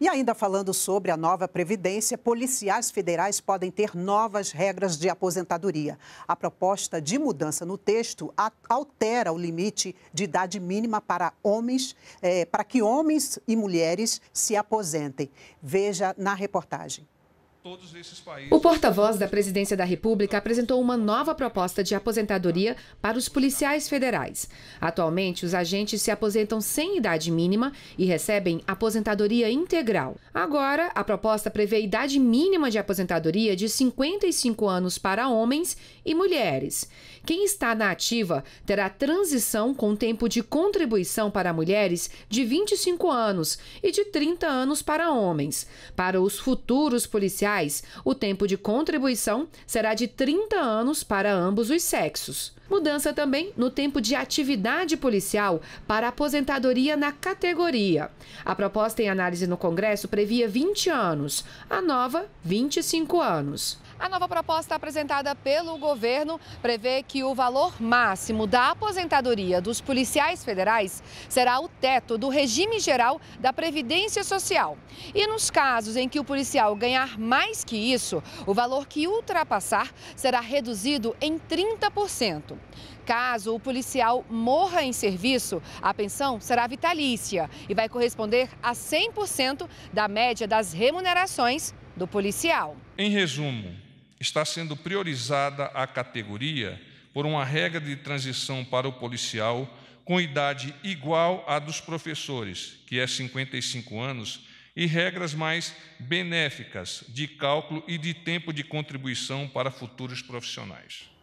E ainda falando sobre a nova Previdência, policiais federais podem ter novas regras de aposentadoria. A proposta de mudança no texto altera o limite de idade mínima para homens, é, para que homens e mulheres se aposentem. Veja na reportagem. O porta-voz da Presidência da República apresentou uma nova proposta de aposentadoria para os policiais federais. Atualmente, os agentes se aposentam sem idade mínima e recebem aposentadoria integral. Agora, a proposta prevê idade mínima de aposentadoria de 55 anos para homens e mulheres. Quem está na ativa terá transição com tempo de contribuição para mulheres de 25 anos e de 30 anos para homens. Para os futuros policiais, sociais, o tempo de contribuição será de 30 anos para ambos os sexos. Mudança também no tempo de atividade policial para aposentadoria na categoria. A proposta em análise no Congresso previa 20 anos, a nova, 25 anos. A nova proposta apresentada pelo governo prevê que o valor máximo da aposentadoria dos policiais federais será o teto do regime geral da Previdência Social. E nos casos em que o policial ganhar mais que isso, o valor que ultrapassar será reduzido em 30%. Caso o policial morra em serviço, a pensão será vitalícia e vai corresponder a 100% da média das remunerações do policial. Em resumo, está sendo priorizada a categoria por uma regra de transição para o policial com idade igual à dos professores, que é 55 anos, e regras mais benéficas de cálculo e de tempo de contribuição para futuros profissionais.